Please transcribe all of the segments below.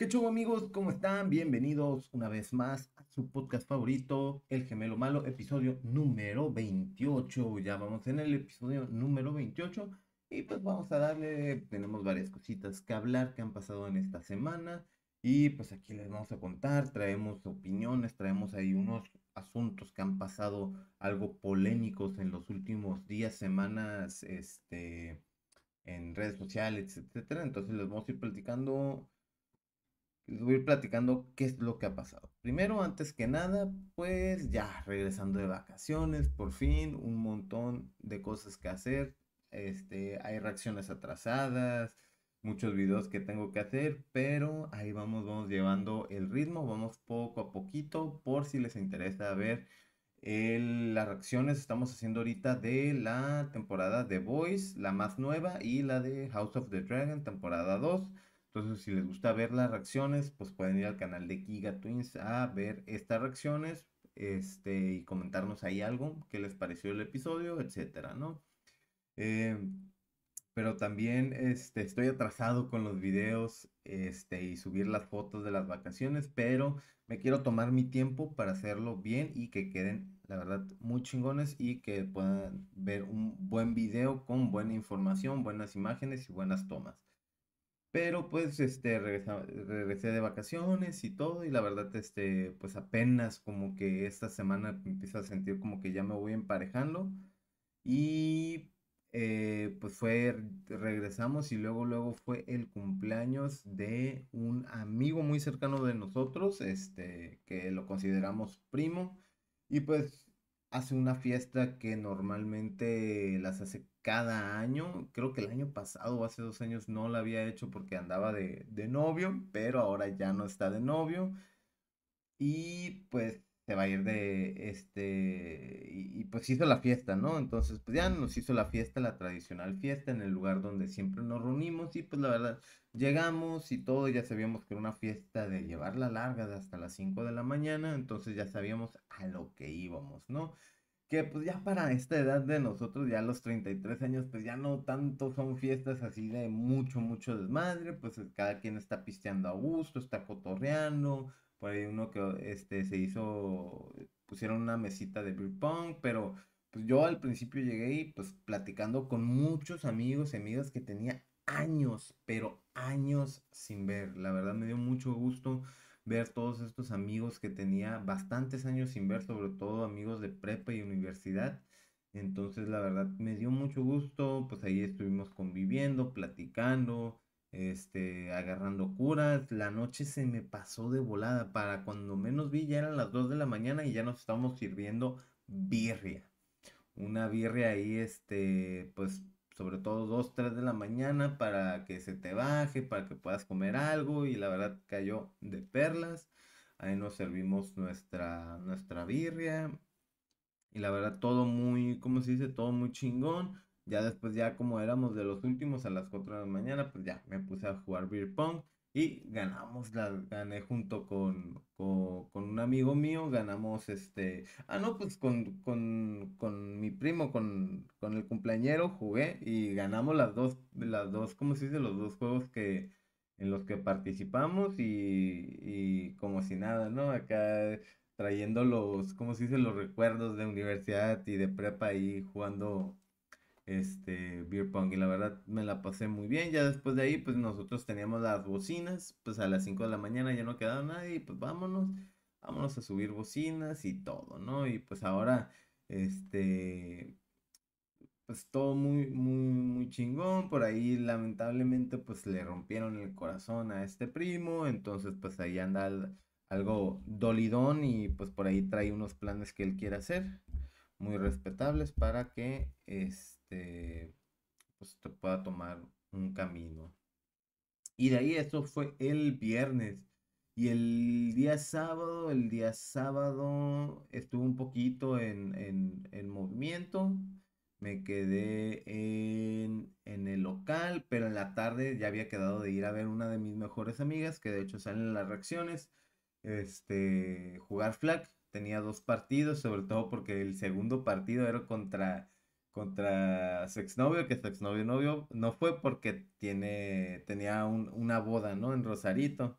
¿Qué chulo amigos? ¿Cómo están? Bienvenidos una vez más a su podcast favorito, El Gemelo Malo, episodio número 28. Ya vamos en el episodio número 28 y pues vamos a darle, tenemos varias cositas que hablar que han pasado en esta semana y pues aquí les vamos a contar, traemos opiniones, traemos ahí unos asuntos que han pasado algo polémicos en los últimos días, semanas, este, en redes sociales, etcétera. Entonces les vamos a ir platicando voy a ir platicando qué es lo que ha pasado. Primero, antes que nada, pues ya regresando de vacaciones, por fin, un montón de cosas que hacer. Este, hay reacciones atrasadas, muchos videos que tengo que hacer, pero ahí vamos, vamos llevando el ritmo, vamos poco a poquito, por si les interesa ver las reacciones estamos haciendo ahorita de la temporada de Voice, la más nueva, y la de House of the Dragon, temporada 2. Entonces, si les gusta ver las reacciones, pues pueden ir al canal de Giga Twins a ver estas reacciones este, y comentarnos ahí algo qué les pareció el episodio, etcétera, ¿no? Eh, pero también este, estoy atrasado con los videos este, y subir las fotos de las vacaciones, pero me quiero tomar mi tiempo para hacerlo bien y que queden, la verdad, muy chingones y que puedan ver un buen video con buena información, buenas imágenes y buenas tomas. Pero pues este regresé de vacaciones y todo y la verdad este pues apenas como que esta semana empiezo a sentir como que ya me voy emparejando y eh, pues fue regresamos y luego luego fue el cumpleaños de un amigo muy cercano de nosotros este que lo consideramos primo y pues hace una fiesta que normalmente las hace cada año. Creo que el año pasado o hace dos años no la había hecho porque andaba de, de novio, pero ahora ya no está de novio. Y pues se va a ir de este y, y, pues hizo la fiesta, ¿no? Entonces, pues ya nos hizo la fiesta, la tradicional fiesta en el lugar donde siempre nos reunimos y pues la verdad llegamos y todo, ya sabíamos que era una fiesta de llevarla larga de hasta las 5 de la mañana, entonces ya sabíamos a lo que íbamos, ¿no? que pues ya para esta edad de nosotros, ya los 33 años, pues ya no tanto son fiestas así de mucho, mucho desmadre, pues cada quien está pisteando a gusto, está cotorreando, por ahí uno que este, se hizo, pusieron una mesita de beer pong, pero pues yo al principio llegué y pues platicando con muchos amigos y amigas que tenía años, pero años sin ver, la verdad me dio mucho gusto ver todos estos amigos que tenía bastantes años sin ver, sobre todo amigos de prepa y universidad. Entonces la verdad me dio mucho gusto, pues ahí estuvimos conviviendo, platicando, este, agarrando curas. La noche se me pasó de volada, para cuando menos vi ya eran las 2 de la mañana y ya nos estábamos sirviendo birria. Una birria ahí, este, pues sobre todo 2, 3 de la mañana para que se te baje, para que puedas comer algo y la verdad cayó de perlas. Ahí nos servimos nuestra, nuestra birria y la verdad todo muy, ¿cómo se dice? Todo muy chingón. Ya después ya como éramos de los últimos a las 4 de la mañana, pues ya me puse a jugar beer pong. Y ganamos, la gané junto con, con, un amigo mío, ganamos este, ah no, pues con, con, mi primo, con, el cumpleañero jugué y ganamos las dos, las dos, ¿cómo se dice? Los dos juegos que, en los que participamos y, como si nada, ¿no? Acá trayendo los, ¿cómo se dice? Los recuerdos de universidad y de prepa y jugando este, beer pong. Y la verdad me la pasé muy bien. Ya después de ahí, pues nosotros teníamos las bocinas, pues a las 5 de la mañana ya no quedaba nadie, pues vámonos, vámonos a subir bocinas y todo, ¿no? Y pues ahora, este, pues todo muy, muy, muy chingón. Por ahí, lamentablemente, pues le rompieron el corazón a este primo. Entonces, pues ahí anda algo dolidón y pues por ahí trae unos planes que él quiere hacer muy respetables para que este pues, te pueda tomar un camino. Y de ahí esto fue el viernes. Y el día sábado, el día sábado estuve un poquito en, en, en movimiento. Me quedé en, en, el local, pero en la tarde ya había quedado de ir a ver una de mis mejores amigas, que de hecho salen las reacciones, este, jugar flag tenía dos partidos, sobre todo porque el segundo partido era contra, contra su exnovio, que su exnovio novio no fue porque tiene, tenía una boda, ¿no? En Rosarito.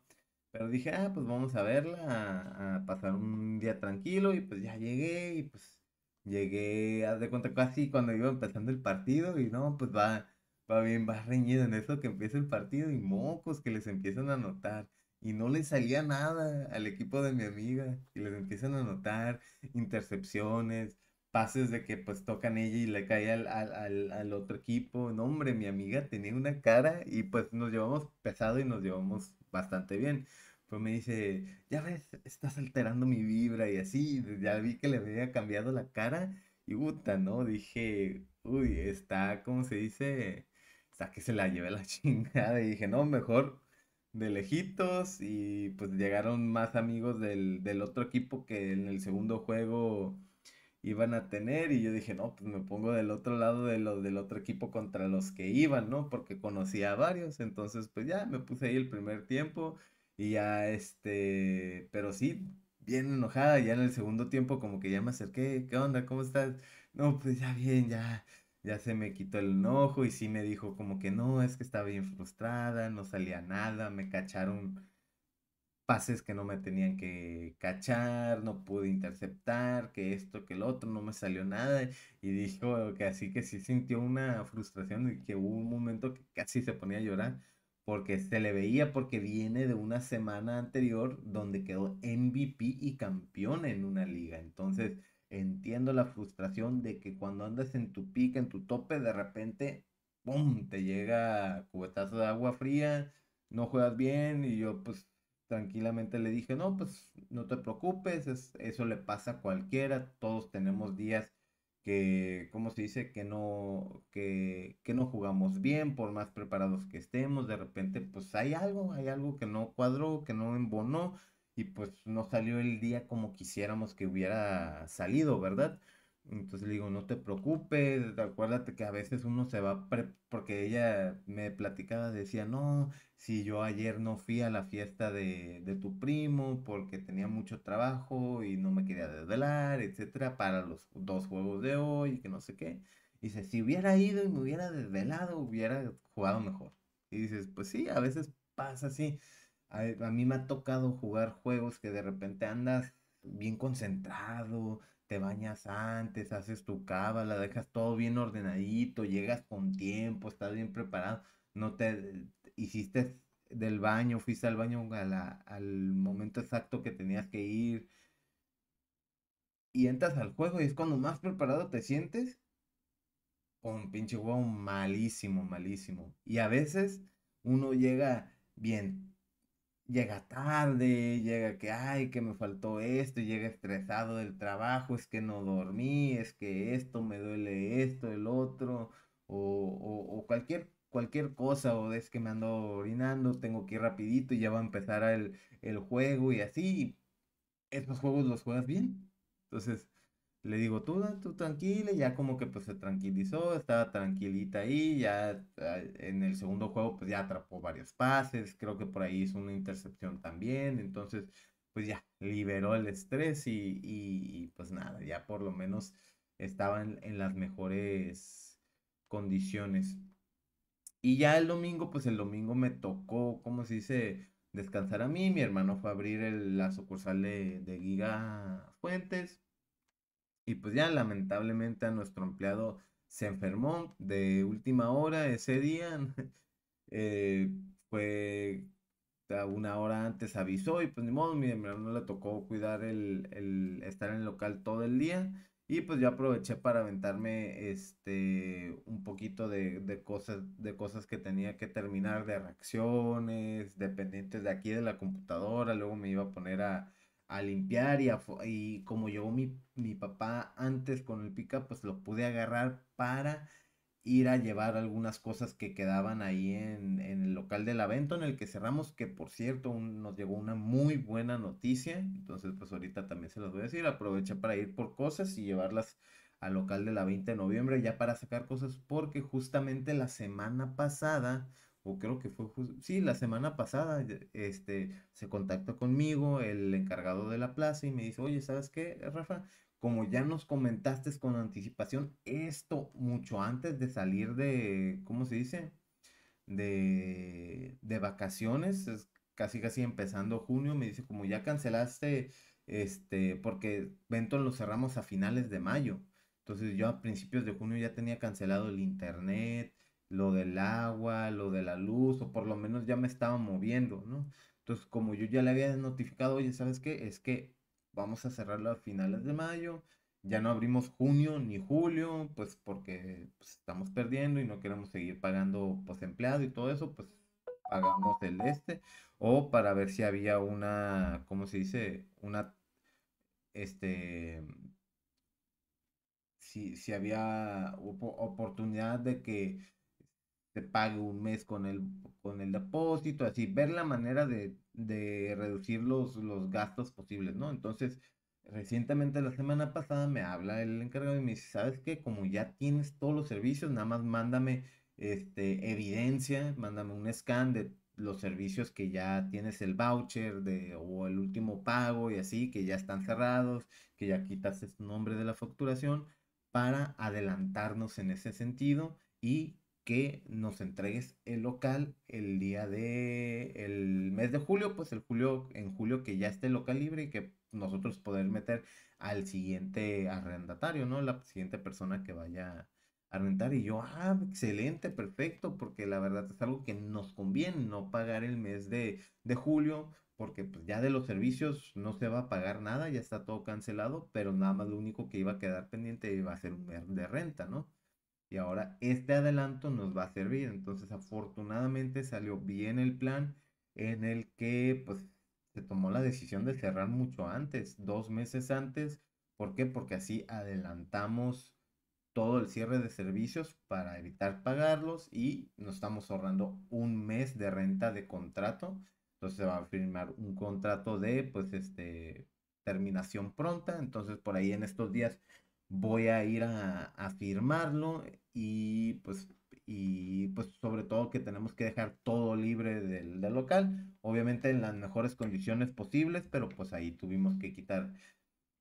Pero dije, ah, pues vamos a verla, a, pasar un día tranquilo y pues ya llegué y pues llegué, de cuenta casi cuando iba empezando el partido y no, pues va, va bien, va reñido en eso que empieza el partido y mocos que les empiezan a notar y no le salía nada al equipo de mi amiga. Y les empiezan a notar intercepciones, pases de que pues tocan ella y le cae al, otro equipo. No, hombre, mi amiga tenía una cara y pues nos llevamos pesado y nos llevamos bastante bien. Pues me dice, ya ves, estás alterando mi vibra y así. Ya vi que le había cambiado la cara y puta, ¿no? Dije, uy, está, ¿cómo se dice? Está que se la lleve la chingada. Y dije, no, mejor de lejitos y pues llegaron más amigos del, otro equipo que en el segundo juego iban a tener y yo dije, no, pues me pongo del otro lado de del otro equipo contra los que iban, ¿no? Porque conocía a varios, entonces pues ya me puse ahí el primer tiempo y ya este, pero sí, bien enojada, ya en el segundo tiempo como que ya me acerqué, ¿qué onda? ¿Cómo estás? No, pues ya bien, ya ya se me quitó el enojo y sí me dijo como que no, es que estaba bien frustrada, no salía nada, me cacharon pases que no me tenían que cachar, no pude interceptar, que esto, que el otro, no me salió nada. Y dijo que así que sí sintió una frustración y que hubo un momento que casi se ponía a llorar porque se le veía porque viene de una semana anterior donde quedó MVP y campeón en una liga. Entonces entiendo la frustración de que cuando andas en tu pica, en tu tope, de repente, ¡pum!, te llega cubetazo de agua fría, no juegas bien y yo pues tranquilamente le dije, no, pues no te preocupes, eso le pasa a cualquiera, todos tenemos días que, ¿cómo se dice? Que no, que, que no jugamos bien, por más preparados que estemos, de repente pues hay algo, hay algo que no cuadró, que no embonó y pues no salió el día como quisiéramos que hubiera salido, ¿verdad? Entonces le digo, no te preocupes, acuérdate que a veces uno se va, porque ella me platicaba, decía, no, si yo ayer no fui a la fiesta de, tu primo porque tenía mucho trabajo y no me quería desvelar, etcétera, para los dos juegos de hoy, que no sé qué. Y dice, si hubiera ido y me hubiera desvelado, hubiera jugado mejor. Y dices, pues sí, a veces pasa así. A, mí me ha tocado jugar juegos que de repente andas bien concentrado, te bañas antes, haces tu cábala, dejas todo bien ordenadito, llegas con tiempo, estás bien preparado, no te hiciste del baño, fuiste al baño al momento exacto que tenías que ir. Y entras al juego y es cuando más preparado te sientes Con pinche juego malísimo, malísimo. Y a veces uno llega bien llega tarde, llega que, ay, que me faltó esto, llega estresado del trabajo, es que no dormí, es que esto, me duele esto, el otro, o, o, o cualquier, cualquier cosa, o es que me ando orinando, tengo que ir rapidito y ya va a empezar el, el juego y así. Estos juegos los juegas bien. Entonces, le digo, tú, tú tranquila, ya como que pues se tranquilizó, estaba tranquilita ahí, ya ah, en el segundo juego pues ya atrapó varios pases, creo que por ahí hizo una intercepción también, entonces pues ya liberó el estrés y, pues nada, ya por lo menos estaba en, las mejores condiciones. Y ya el domingo, pues el domingo me tocó, como se dice? Descansar a mí, mi hermano fue a abrir la sucursal de, de Giga Fuentes y pues ya lamentablemente a nuestro empleado se enfermó de última hora ese día. Eh, fue una hora antes avisó y pues ni modo, mi hermano le tocó cuidar el, estar en el local todo el día. Y pues yo aproveché para aventarme este un poquito de, de cosas, de cosas que tenía que terminar, de reacciones, dependientes de aquí de la computadora, luego me iba a poner a, a limpiar y, y como llegó mi, papá antes con el pica, pues lo pude agarrar para ir a llevar algunas cosas que quedaban ahí en, el local del evento en el que cerramos, que por cierto nos llegó una muy buena noticia, entonces pues ahorita también se las voy a decir, aproveché para ir por cosas y llevarlas al local de la 20 de noviembre ya para sacar cosas porque justamente la semana pasada o creo que fue sí, la semana pasada, eh, este, se contactó conmigo el encargado de la plaza y me dice, oye, ¿sabes qué, Rafa? Como ya nos comentaste con anticipación esto mucho antes de salir de, ¿cómo se dice? De, de vacaciones, casi casi empezando junio, me dice, como ya cancelaste, este, porque Bento lo cerramos a finales de mayo. Entonces yo a principios de junio ya tenía cancelado el internet, lo del agua, lo de la luz, o por lo menos ya me estaba moviendo, ¿no? Entonces, como yo ya le había notificado, oye, ¿sabes qué? Es que vamos a cerrarlo a finales de mayo, ya no abrimos junio ni julio, pues porque pues, estamos perdiendo y no queremos seguir pagando pues empleado y todo eso, pues pagamos el este, o para ver si había una, ¿cómo se dice? Una, este, si, había oportunidad de que te pague un mes con el, con el depósito, así, ver la manera de, reducir los, gastos posibles, ¿no? Entonces, recientemente la semana pasada me habla el encargado y me dice, ¿sabes qué? Como ya tienes todos los servicios, nada más mándame este, evidencia, mándame un scan de los servicios que ya tienes el voucher de, o el último pago y así, que ya están cerrados, que ya quitas el nombre de la facturación para adelantarnos en ese sentido y que nos entregues el local el día de el mes de julio, pues el julio en julio que ya esté el local libre y que nosotros poder meter al siguiente arrendatario, ¿no? La siguiente persona que vaya a rentar y yo, ah, excelente, perfecto, porque la verdad es algo que nos conviene no pagar el mes de, de julio, porque pues, ya de los servicios no se va a pagar nada, ya está todo cancelado, pero nada más lo único que iba a quedar pendiente iba a ser un mes de renta, ¿no? Y ahora este adelanto nos va a servir. Entonces, afortunadamente salió bien el plan en el que pues se tomó la decisión de cerrar mucho antes, dos meses antes. ¿Por qué? Porque así adelantamos todo el cierre de servicios para evitar pagarlos y nos estamos ahorrando un mes de renta de contrato. Entonces se va a firmar un contrato de pues este terminación pronta. Entonces por ahí en estos días voy a ir a, firmarlo y pues y pues sobre todo que tenemos que dejar todo libre del, local, obviamente en las mejores condiciones posibles, pero pues ahí tuvimos que quitar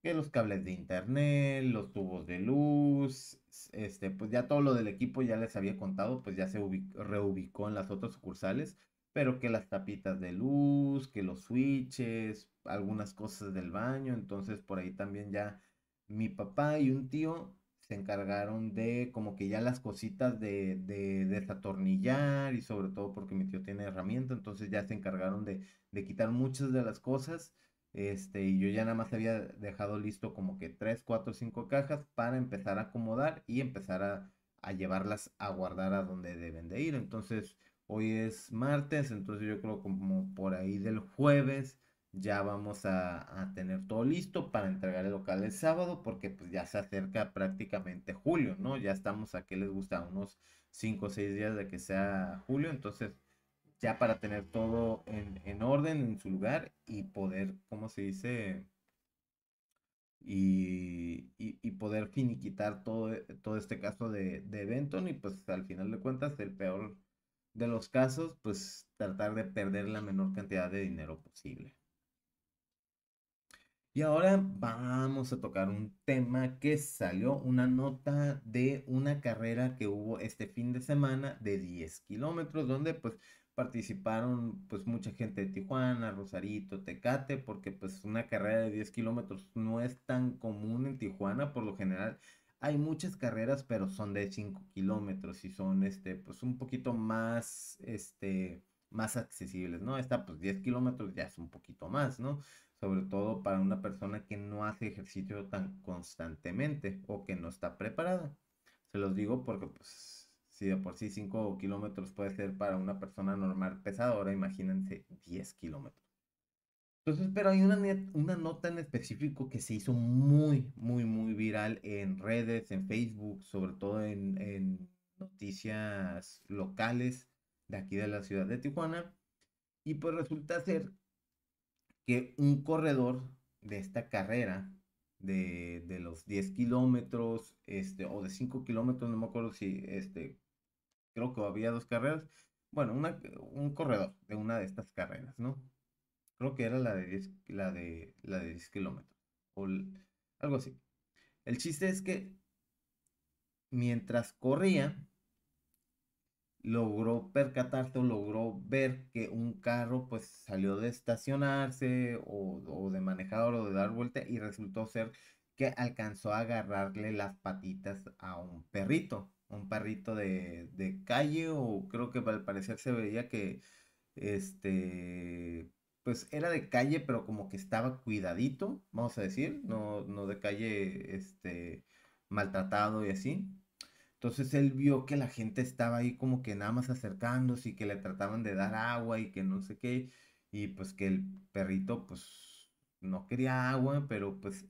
que los cables de internet, los tubos de luz, este, pues ya todo lo del equipo ya les había contado, pues ya se reubicó en las otras sucursales, pero que las tapitas de luz, que los switches, algunas cosas del baño, entonces por ahí también ya mi papá y un tío se encargaron de como que ya las cositas de, de, desatornillar y sobre todo porque mi tío tiene herramienta, entonces ya se encargaron de, de, quitar muchas de las cosas. Este, y yo ya nada más había dejado listo como que 3, 4, 5 cajas para empezar a acomodar y empezar a, a llevarlas a guardar a donde deben de ir. Entonces, hoy es martes, entonces yo creo como por ahí del jueves ya vamos a, tener todo listo para entregar el local el sábado porque pues ya se acerca prácticamente julio, ¿no? Ya estamos a que les gusta unos 5 o 6 días de que sea julio, entonces ya para tener todo en, orden, en su lugar y poder, ¿cómo se dice? Y, poder finiquitar todo, todo este caso de, de Benton y pues al final de cuentas el peor de los casos, pues tratar de perder la menor cantidad de dinero posible. Y ahora vamos a tocar un tema que salió, una nota de una carrera que hubo este fin de semana de 10 kilómetros, donde pues participaron pues mucha gente de Tijuana, Rosarito, Tecate, porque pues una carrera de 10 kilómetros no es tan común en Tijuana, por lo general hay muchas carreras, pero son de 5 kilómetros y son este pues un poquito más este más accesibles, ¿no? Esta pues 10 kilómetros ya es un poquito más, ¿no? sobre todo para una persona que no hace ejercicio tan constantemente o que no está preparada. Se los digo porque pues si de por sí 5 kilómetros puede ser para una persona normal pesadora, imagínense 10 kilómetros. Entonces, pero hay una, una nota en específico que se hizo muy, muy, muy viral en redes, en Facebook, sobre todo en, en noticias locales de aquí de la ciudad de Tijuana. Y pues resulta ser que un corredor de esta carrera de, los 10 kilómetros este, o de 5 kilómetros, no me acuerdo si este, creo que había dos carreras. Bueno, un corredor de una de estas carreras, ¿no? Creo que era la de la de, la de 10 kilómetros o algo así. El chiste es que mientras corría, logró percatarte o logró ver que un carro pues salió de estacionarse o, de manejador o de dar vuelta y resultó ser que alcanzó a agarrarle las patitas a un perrito, un perrito de, calle o creo que al parecer se veía que este pues era de calle, pero como que estaba cuidadito, vamos a decir, no, no de calle este, maltratado y así. Entonces él vio que la gente estaba ahí como que nada más acercándose y que le trataban de dar agua y que no sé qué. Y pues que el perrito pues no quería agua, pero pues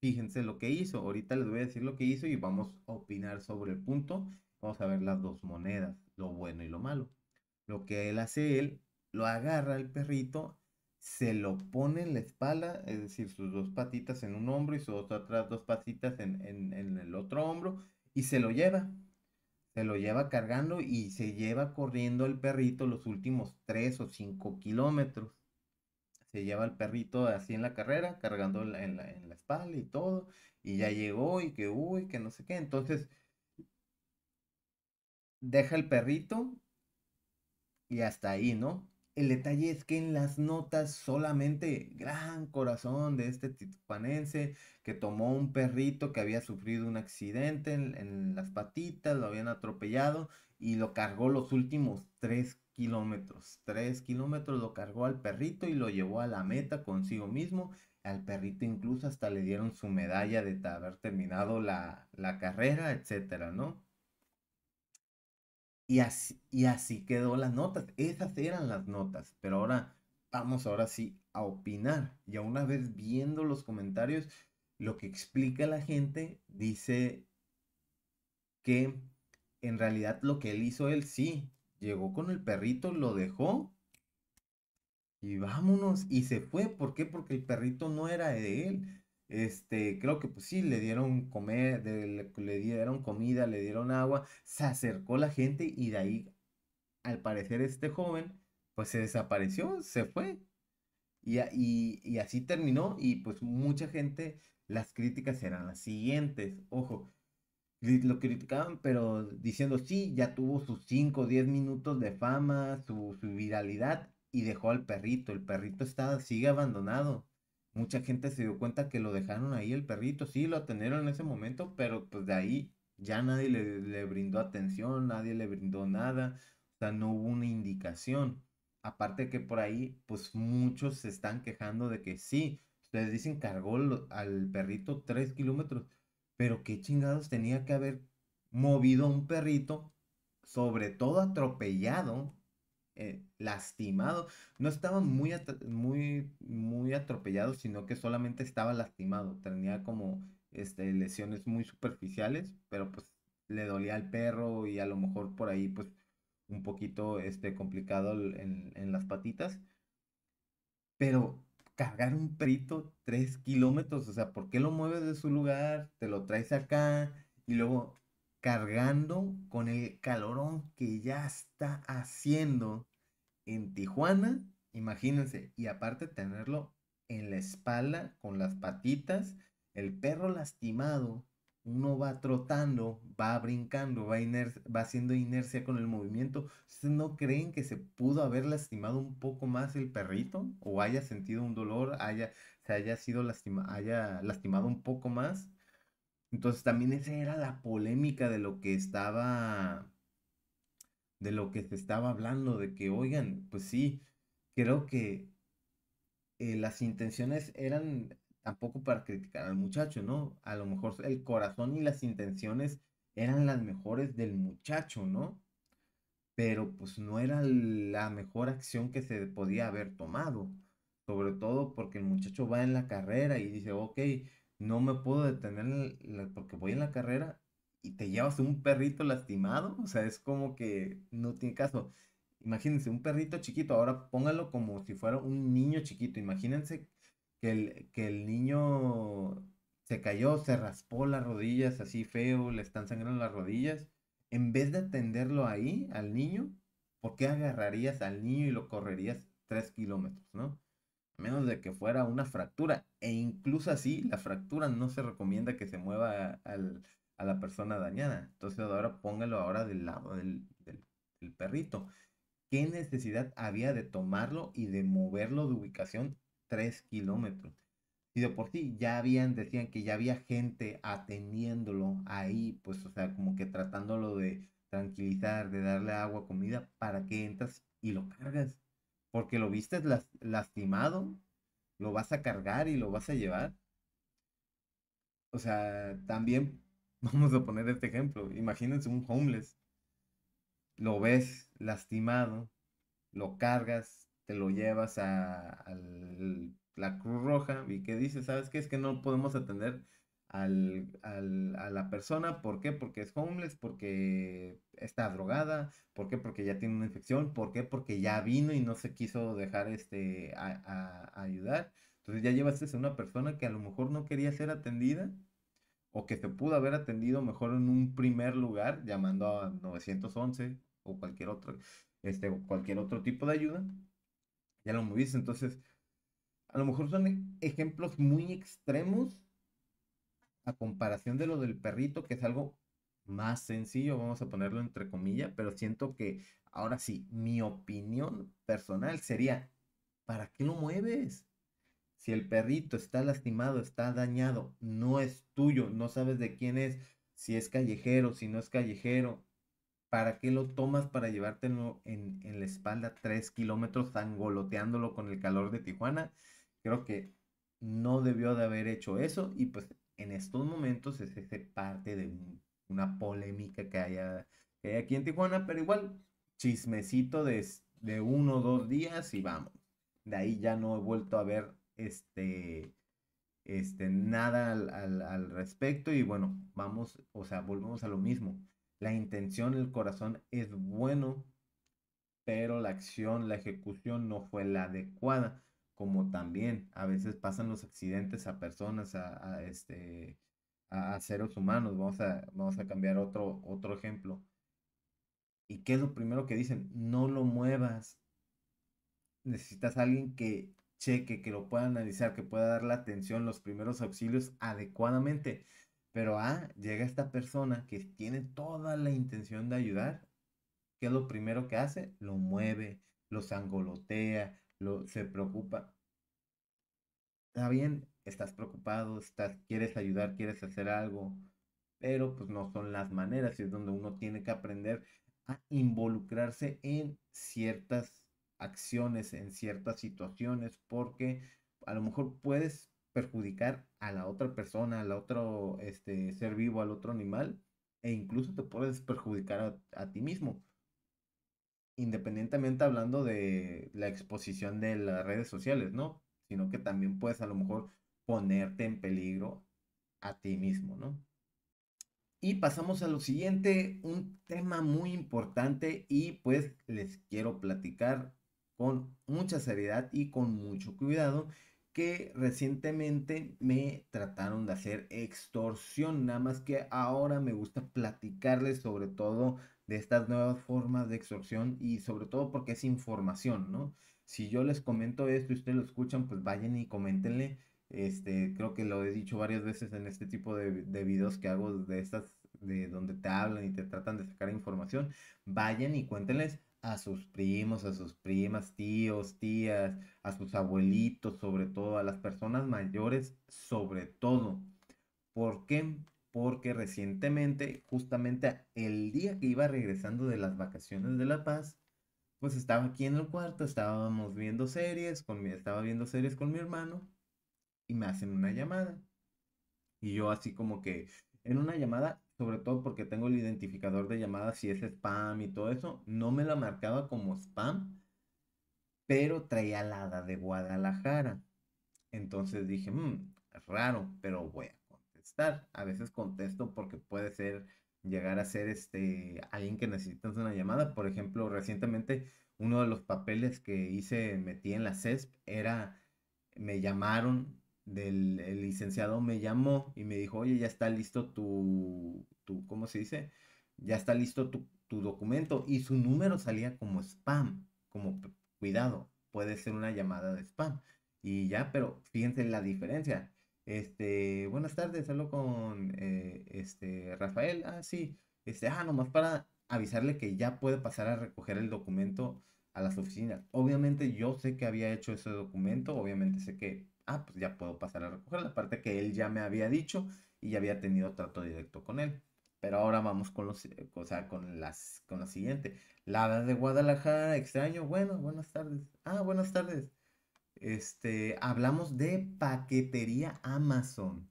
fíjense lo que hizo. Ahorita les voy a decir lo que hizo y vamos a opinar sobre el punto. Vamos a ver las dos monedas, lo bueno y lo malo. Lo que él hace, él lo agarra al perrito, se lo pone en la espalda, es decir, sus dos patitas en un hombro y sus otras dos patitas en, en el otro hombro y se lo lleva. Se lo lleva cargando y se lleva corriendo el perrito los últimos 3 o 5 kilómetros. Se lleva el perrito así en la carrera, cargando en la, en la espalda y todo. Y ya llegó y que uy, que no sé qué. Entonces, deja el perrito y hasta ahí, ¿no? El detalle es que en las notas solamente gran corazón de este titupanense que tomó un perrito que había sufrido un accidente en, las patitas, lo habían atropellado y lo cargó los últimos tres kilómetros. Tres kilómetros lo cargó al perrito y lo llevó a la meta consigo mismo. Al perrito incluso hasta le dieron su medalla de haber terminado la, la carrera, etcétera, ¿no? Y así, así quedó las notas. Esas eran las notas. Pero ahora vamos ahora sí a opinar. Ya una vez viendo los comentarios, lo que explica la gente dice que en realidad lo que él hizo él sí. Llegó con el perrito, lo dejó y vámonos. Y se fue. ¿Por qué? Porque el perrito no era de él. Este, creo que pues sí, le dieron comer, le, dieron comida, le dieron agua, se acercó la gente y de ahí, al parecer, este joven, pues se desapareció, se fue. Y, así terminó y pues mucha gente, las críticas eran las siguientes, ojo, lo criticaban, pero diciendo, sí, ya tuvo sus 5 o 10 minutos de fama, su, su viralidad y dejó al perrito, el perrito está, sigue abandonado mucha gente se dio cuenta que lo dejaron ahí el perrito, sí, lo atendieron en ese momento, pero pues de ahí ya nadie le, brindó atención, nadie le brindó nada, o sea, no hubo una indicación. Aparte que por ahí, pues muchos se están quejando de que sí, ustedes dicen cargó al perrito tres kilómetros, pero qué chingados tenía que haber movido a un perrito, sobre todo atropellado, eh, lastimado. No estaba muy, muy, muy atropellado, sino que solamente estaba lastimado. Tenía como este, lesiones muy superficiales, pero pues le dolía al perro y a lo mejor por ahí pues un poquito este, complicado en, las patitas. Pero cargar un perrito Tres kilómetros, o sea, ¿por qué lo mueves de su lugar? Te lo traes acá y luego cargando con el calorón que ya está haciendo en Tijuana, imagínense, y aparte tenerlo en la espalda, con las patitas, el perro lastimado, uno va trotando, va brincando, va, haciendo inercia con el movimiento. ¿Ustedes no creen que se pudo haber lastimado un poco más el perrito? ¿O haya sentido un dolor, haya, se haya, sido lastima haya lastimado un poco más? Entonces también esa era la polémica de lo que estaba, de lo que se estaba hablando, de que, oigan, pues sí, creo que eh, las intenciones eran tampoco para criticar al muchacho, ¿no? A lo mejor el corazón y las intenciones eran las mejores del muchacho, ¿no? Pero pues no era la mejor acción que se podía haber tomado, sobre todo porque el muchacho va en la carrera y dice, ok, no me puedo detener porque voy en la carrera y te llevas un perrito lastimado, o sea, es como que no tiene caso. Imagínense, un perrito chiquito, ahora póngalo como si fuera un niño chiquito, imagínense que el, que el niño se cayó, se raspó las rodillas así feo, le están sangrando las rodillas. En vez de atenderlo ahí, al niño, ¿por qué agarrarías al niño y lo correrías tres kilómetros, no? a menos de que fuera una fractura. E incluso así, la fractura no se recomienda que se mueva a la persona dañada. Entonces ahora póngalo ahora del lado del, perrito. ¿Qué necesidad había de tomarlo y de moverlo de ubicación 3 kilómetros? Y de por sí ya habían, decían que ya había gente atendiéndolo ahí, pues, o sea, como que tratándolo de tranquilizar, de darle agua, comida, para que entras y lo cargas. Porque lo viste lastimado, lo vas a cargar y lo vas a llevar. O sea, también vamos a poner este ejemplo. Imagínense un homeless. Lo ves lastimado, lo cargas, te lo llevas a, la Cruz Roja y que dice, ¿sabes qué? Es que no podemos atender a la persona. ¿Por qué? Porque es homeless, porque está drogada, ¿por qué? Porque ya tiene una infección, ¿por qué? Porque ya vino y no se quiso dejar este, a, ayudar. Entonces ya llevaste a una persona que a lo mejor no quería ser atendida o que se pudo haber atendido mejor en un primer lugar, llamando a 911 o cualquier otro, este, cualquier otro tipo de ayuda. Ya lo moviste, entonces... A lo mejor son ejemplos muy extremos a comparación de lo del perrito, que es algo más sencillo, vamos a ponerlo entre comillas, pero siento que ahora sí, mi opinión personal sería, ¿para qué lo mueves? Si el perrito está lastimado, está dañado, no es tuyo, no sabes de quién es, si es callejero, si no es callejero, ¿para qué lo tomas para llevártelo en, la espalda tres kilómetros angoloteándolo con el calor de Tijuana? Creo que no debió de haber hecho eso y pues en estos momentos es parte de una polémica que, haya, hay aquí en Tijuana, pero igual, chismecito de, de uno o dos días y vamos. De ahí ya no he vuelto a ver este, este, nada al respecto y bueno, vamos, o sea, volvemos a lo mismo. La intención, el corazón es bueno, pero la acción, la ejecución no fue la adecuada como también a veces pasan los accidentes a personas, a, este, a, seres humanos. Vamos a, vamos a cambiar otro, otro ejemplo. ¿Y qué es lo primero que dicen? No lo muevas. Necesitas a alguien que cheque, que lo pueda analizar, que pueda dar la atención, los primeros auxilios adecuadamente. Pero ah, llega esta persona que tiene toda la intención de ayudar. ¿Qué es lo primero que hace? Lo mueve, lo sangolotea, lo, se preocupa está bien, estás preocupado, estás, quieres ayudar, quieres hacer algo, pero pues no son las maneras y es donde uno tiene que aprender a involucrarse en ciertas acciones, en ciertas situaciones, porque a lo mejor puedes perjudicar a la otra persona, al otro este, ser vivo, al otro animal, e incluso te puedes perjudicar a ti mismo. Independientemente hablando de la exposición de las redes sociales, ¿no? sino que también puedes a lo mejor ponerte en peligro a ti mismo, ¿no? Y pasamos a lo siguiente, un tema muy importante y pues les quiero platicar con mucha seriedad y con mucho cuidado que recientemente me trataron de hacer extorsión, nada más que ahora me gusta platicarles sobre todo de estas nuevas formas de extorsión y sobre todo porque es información, ¿no? si yo les comento esto y ustedes lo escuchan, pues vayan y coméntenle. Este, creo que lo he dicho varias veces en este tipo de, videos que hago de estas, de donde te hablan y te tratan de sacar información. Vayan y cuéntenles a sus primos, a sus primas, tíos, tías, a sus abuelitos, sobre todo, a las personas mayores, sobre todo. ¿Por qué? Porque recientemente, justamente el día que iba regresando de las vacaciones de La Paz, pues estaba aquí en el cuarto, estábamos viendo series, con estaba viendo series con mi hermano y me hacen una llamada. Y yo así como que en una llamada, sobre todo porque tengo el identificador de llamadas si es spam y todo eso, no me la marcaba como spam, pero traía la de Guadalajara. Entonces dije, mmm, raro, pero voy a contestar. A veces contesto porque puede ser llegar a ser este, alguien que necesitas una llamada. Por ejemplo, recientemente uno de los papeles que hice, metí en la CESP, era, me llamaron, del, licenciado me llamó y me dijo, oye, ya está listo tu, tu ¿cómo se dice? Ya está listo tu, tu documento y su número salía como spam, como cuidado, puede ser una llamada de spam. Y ya, pero fíjense la diferencia. Este, buenas tardes, hablo con eh, este, Rafael. Ah, sí. Este, ah, nomás para avisarle que ya puede pasar a recoger el documento a las oficinas. Obviamente yo sé que había hecho ese documento, obviamente sé que, ah, pues ya puedo pasar a recogerlo. Aparte que él ya me había dicho y ya había tenido trato directo con él. Pero ahora vamos con los, o sea, con las, con la siguiente. La de Guadalajara, extraño. Bueno, buenas tardes. Ah, buenas tardes. Este, hablamos de paquetería Amazon.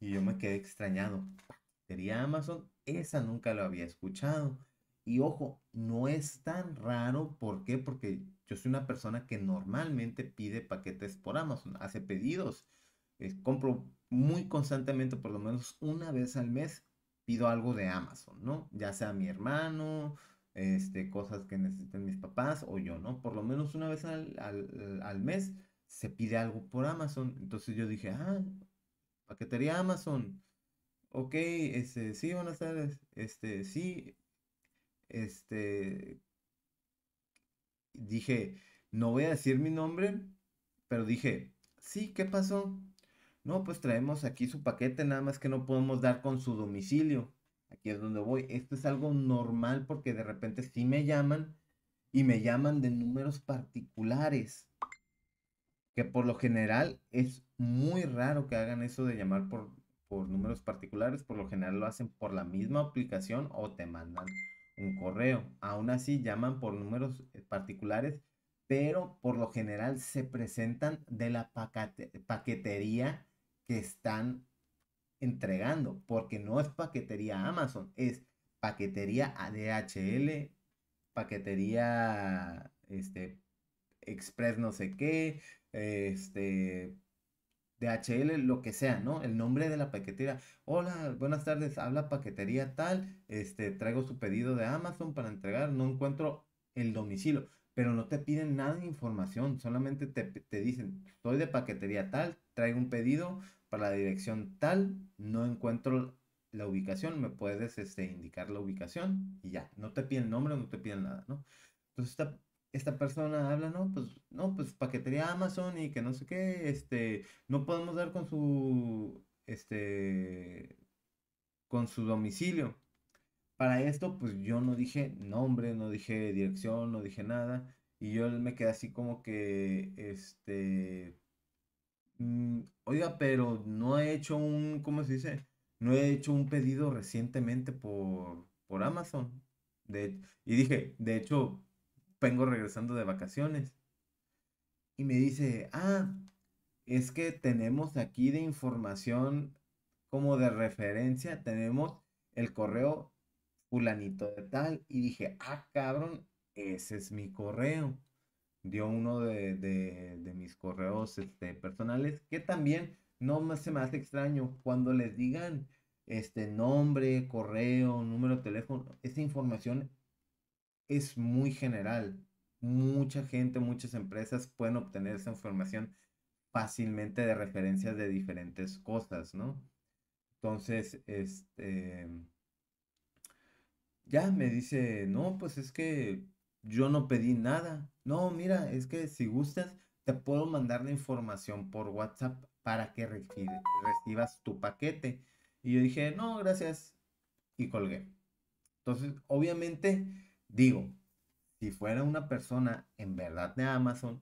Y yo me quedé extrañado. Paquetería Amazon, esa nunca lo había escuchado. Y ojo, no es tan raro. ¿Por qué? Porque yo soy una persona que normalmente pide paquetes por Amazon, hace pedidos. Eh, compro muy constantemente, por lo menos una vez al mes, pido algo de Amazon, ¿no? Ya sea mi hermano, este, cosas que necesiten mis papás o yo, ¿no? Por lo menos una vez al, mes se pide algo por Amazon. Entonces yo dije, ah, paquetería Amazon. Ok, este, sí, buenas tardes. Este, sí. Este. Dije, no voy a decir mi nombre, pero dije, sí, ¿qué pasó? No, pues traemos aquí su paquete, nada más que no podemos dar con su domicilio aquí es donde voy, esto es algo normal porque de repente sí me llaman y me llaman de números particulares, que por lo general es muy raro que hagan eso de llamar por, por números particulares, por lo general lo hacen por la misma aplicación o te mandan un correo. Aún así llaman por números eh, particulares, pero por lo general se presentan de la paquetería que están entregando, porque no es paquetería Amazon, es paquetería ADHL, paquetería este, Express no sé qué, este, DHL, lo que sea, ¿no? El nombre de la paquetería. Hola, buenas tardes, habla paquetería tal, este, traigo su pedido de Amazon para entregar, no encuentro el domicilio, pero no te piden nada de información, solamente te, te dicen, estoy de paquetería tal, traigo un pedido, la dirección tal, no encuentro la ubicación, me puedes este, indicar la ubicación y ya, no te piden nombre, no te piden nada, ¿no? Entonces esta, esta persona habla, no, pues, no, pues paquetería Amazon y que no sé qué, este, no podemos dar con su, este, con su domicilio. Para esto, pues yo no dije nombre, no dije dirección, no dije nada. Y yo me quedé así como que, este, Mm, oiga, pero no he hecho un, ¿cómo se dice? No he hecho un pedido recientemente por, por Amazon. De, y dije, de hecho, vengo regresando de vacaciones. Y me dice, ah, es que tenemos aquí de información como de referencia, tenemos el correo fulanito de tal. Y dije, ah, cabrón, ese es mi correo dio uno de, mis correos este, personales, que también no se me hace extraño cuando les digan este nombre, correo, número de teléfono, Esta información es muy general. Mucha gente, muchas empresas pueden obtener esa información fácilmente de referencias de diferentes cosas, ¿no? Entonces, este, ya me dice, no, pues es que yo no pedí nada. No, mira, es que si gustas, te puedo mandar la información por WhatsApp para que recibas tu paquete. Y yo dije, no, gracias. Y colgué. Entonces, obviamente, digo, si fuera una persona en verdad de Amazon,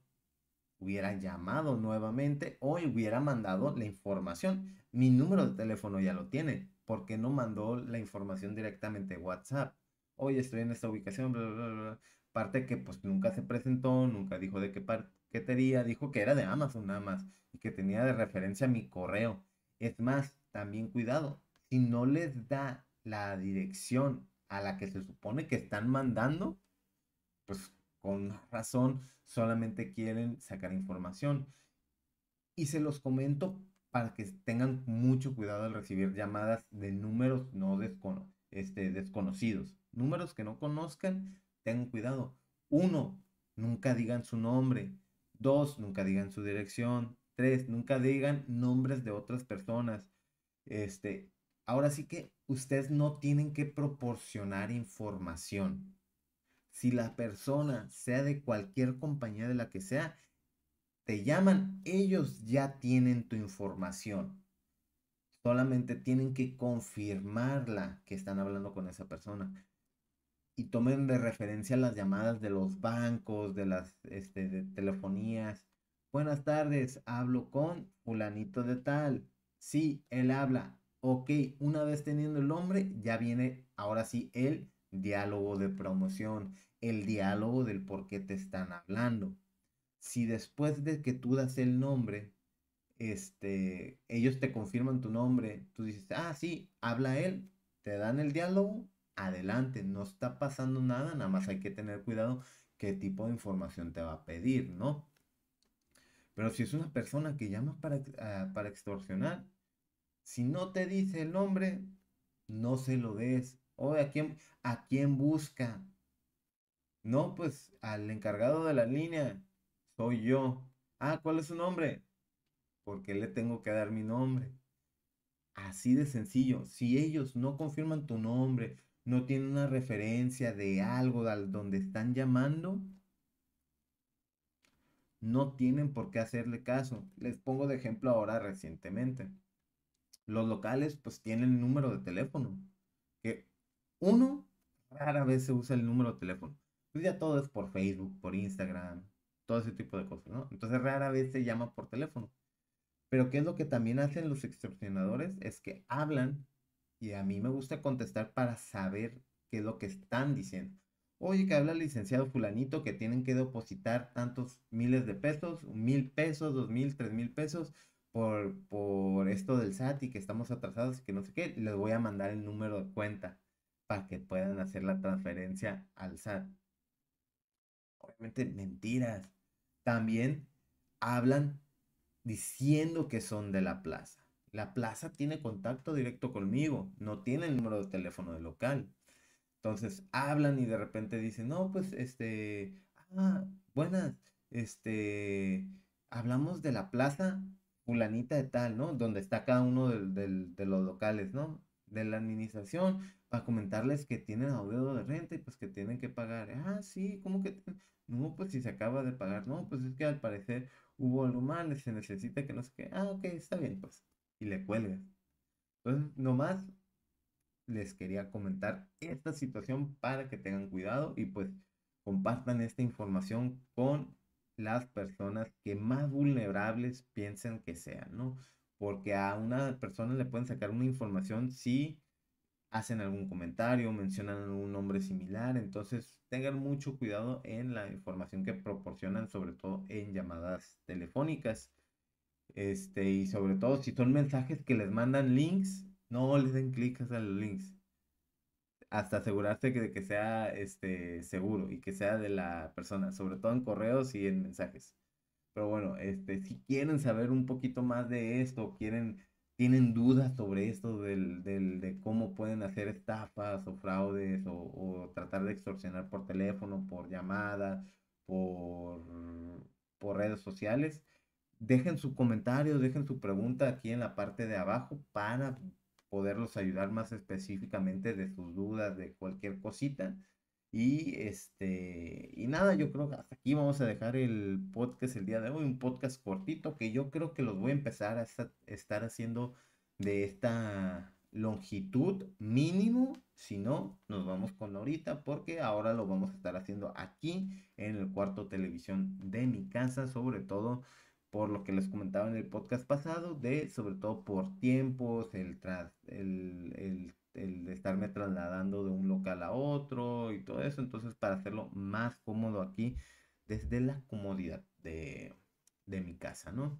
hubiera llamado nuevamente o hubiera mandado la información. Mi número de teléfono ya lo tiene. porque no mandó la información directamente WhatsApp? hoy estoy en esta ubicación, bla, bla, bla. Parte que pues nunca se presentó, nunca dijo de qué parquetería... dijo que era de Amazon nada más y que tenía de referencia mi correo. Es más, también cuidado, si no les da la dirección a la que se supone que están mandando, pues con razón solamente quieren sacar información. Y se los comento para que tengan mucho cuidado al recibir llamadas de números no este, desconocidos. Números que no conozcan ...tengan cuidado. Uno, nunca digan su nombre. Dos, nunca digan su dirección. Tres, nunca digan nombres de otras personas. Este, ahora sí que ustedes no tienen que proporcionar información. Si la persona, sea de cualquier compañía de la que sea, te llaman, ellos ya tienen tu información. Solamente tienen que confirmarla que están hablando con esa persona y tomen de referencia las llamadas de los bancos, de las este, de telefonías. Buenas tardes, hablo con fulanito de tal. Sí, él habla. Ok, una vez teniendo el nombre, ya viene ahora sí el diálogo de promoción, el diálogo del por qué te están hablando. Si después de que tú das el nombre, este, ellos te confirman tu nombre, tú dices, ah, sí, habla él, te dan el diálogo adelante, no está pasando nada, nada más hay que tener cuidado qué tipo de información te va a pedir, ¿no? Pero si es una persona que llama para, ah, para extorsionar, si no te dice el nombre, no se lo des. Oye, ¿a quién, ¿a quién busca? No, pues al encargado de la línea, soy yo. Ah, ¿cuál es su nombre? Porque le tengo que dar mi nombre. Así de sencillo. Si ellos no confirman tu nombre, no tienen una referencia de algo al donde están llamando, no tienen por qué hacerle caso. Les pongo de ejemplo ahora recientemente. Los locales pues tienen el número de teléfono. Que uno rara vez se usa el número de teléfono. Pues ya todo es por Facebook, por Instagram, todo ese tipo de cosas, ¿no? Entonces rara vez se llama por teléfono. Pero ¿qué es lo que también hacen los extorsionadores? Es que hablan y a mí me gusta contestar para saber qué es lo que están diciendo. Oye, que habla el licenciado fulanito que tienen que depositar tantos miles de pesos, mil pesos, dos mil, tres mil pesos por, por esto del SAT y que estamos atrasados y que no sé qué. Les voy a mandar el número de cuenta para que puedan hacer la transferencia al SAT. Obviamente mentiras. También hablan diciendo que son de la plaza. La plaza tiene contacto directo conmigo, no tiene el número de teléfono del local. Entonces hablan y de repente dicen, no, pues este, ah, buenas, este, hablamos de la plaza fulanita de tal, ¿no? Donde está cada uno de, los locales, ¿no? De la administración, para comentarles que tienen audio de renta y pues que tienen que pagar. Ah, sí, ¿cómo que? No, pues si se acaba de pagar, no, pues es que al parecer hubo algo mal, se necesita que no sé qué. Ah, ok, está bien, pues y le cuelga Entonces, nomás les quería comentar esta situación para que tengan cuidado y pues compartan esta información con las personas que más vulnerables piensen que sean, ¿no? Porque a una persona le pueden sacar una información si hacen algún comentario, mencionan un nombre similar, entonces tengan mucho cuidado en la información que proporcionan, sobre todo en llamadas telefónicas. Este, y sobre todo, si son mensajes que les mandan links, no les den clic a los links. Hasta asegurarse de que, sea este, seguro y que sea de la persona, sobre todo en correos y en mensajes. Pero bueno, este, si quieren saber un poquito más de esto, quieren, tienen dudas sobre esto, de cómo pueden hacer estafas o fraudes o, o tratar de extorsionar por teléfono, por llamada, por, por redes sociales, dejen su comentario, dejen su pregunta aquí en la parte de abajo para poderlos ayudar más específicamente de sus dudas, de cualquier cosita. Y este, y nada, yo creo que hasta aquí vamos a dejar el podcast el día de hoy, un podcast cortito que yo creo que los voy a empezar a estar haciendo de esta longitud mínimo, si no, nos vamos con ahorita porque ahora lo vamos a estar haciendo aquí en el cuarto televisión de mi casa, sobre todo por lo que les comentaba en el podcast pasado, de sobre todo por tiempos, el, el, el, estarme trasladando de un local a otro y todo eso. Entonces, para hacerlo más cómodo aquí, desde la comodidad de, de mi casa, ¿no?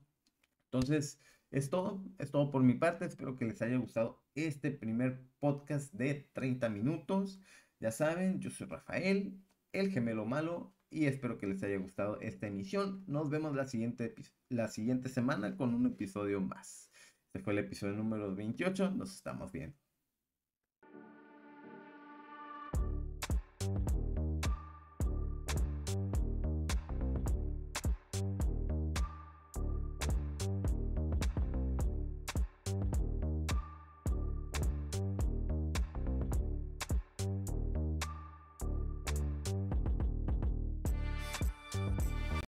Entonces, es todo, es todo por mi parte. Espero que les haya gustado este primer podcast de 30 minutos. Ya saben, yo soy Rafael, el gemelo malo, y espero que les haya gustado esta emisión. Nos vemos la siguiente, la siguiente semana con un episodio más. Este fue el episodio número 28. Nos estamos viendo.